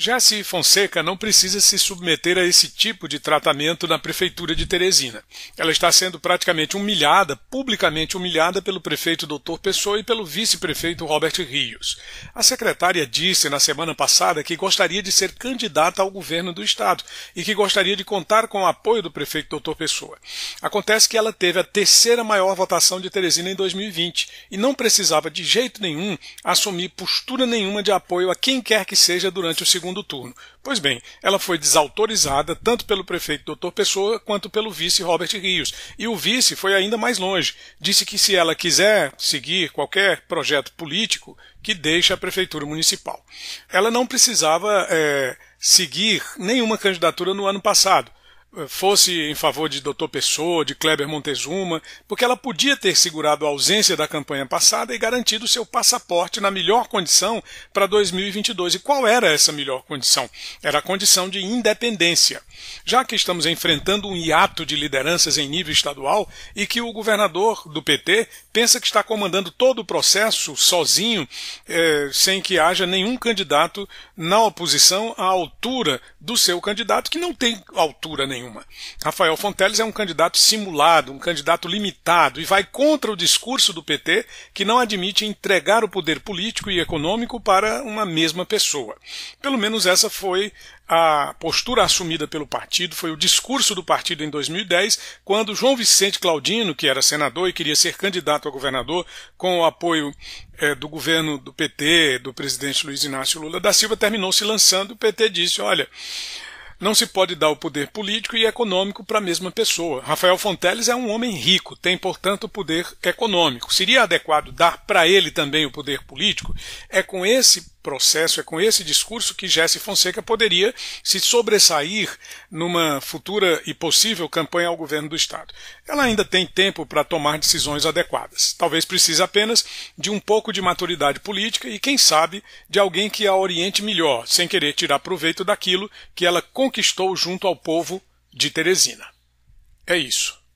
Jaci Fonseca não precisa se submeter a esse tipo de tratamento na Prefeitura de Teresina. Ela está sendo praticamente humilhada, publicamente humilhada, pelo prefeito Doutor Pessoa e pelo vice-prefeito Robert Rios. A secretária disse na semana passada que gostaria de ser candidata ao governo do Estado e que gostaria de contar com o apoio do prefeito Doutor Pessoa. Acontece que ela teve a terceira maior votação de Teresina em 2020 e não precisava de jeito nenhum assumir postura nenhuma de apoio a quem quer que seja durante o segundo segundo turno. Pois bem, ela foi desautorizada tanto pelo prefeito Doutor Pessoa quanto pelo vice Robert Rios. E o vice foi ainda mais longe. Disse que se ela quiser seguir qualquer projeto político, que deixa a prefeitura municipal. Ela não precisava é, seguir nenhuma candidatura no ano passado fosse em favor de Dr. Pessoa, de Kleber Montezuma, porque ela podia ter segurado a ausência da campanha passada e garantido seu passaporte na melhor condição para 2022. E qual era essa melhor condição? Era a condição de independência. Já que estamos enfrentando um hiato de lideranças em nível estadual e que o governador do PT pensa que está comandando todo o processo sozinho, eh, sem que haja nenhum candidato na oposição à altura do seu candidato, que não tem altura nenhuma nenhuma. Rafael Fonteles é um candidato simulado, um candidato limitado e vai contra o discurso do PT que não admite entregar o poder político e econômico para uma mesma pessoa. Pelo menos essa foi a postura assumida pelo partido, foi o discurso do partido em 2010, quando João Vicente Claudino, que era senador e queria ser candidato a governador com o apoio é, do governo do PT, do presidente Luiz Inácio Lula da Silva, terminou se lançando. O PT disse: olha não se pode dar o poder político e econômico para a mesma pessoa. Rafael Fonteles é um homem rico, tem, portanto, o poder econômico. Seria adequado dar para ele também o poder político? É com esse processo, é com esse discurso que Jesse Fonseca poderia se sobressair numa futura e possível campanha ao governo do Estado. Ela ainda tem tempo para tomar decisões adequadas. Talvez precise apenas de um pouco de maturidade política e, quem sabe, de alguém que a oriente melhor, sem querer tirar proveito daquilo que ela conquistou junto ao povo de Teresina. É isso.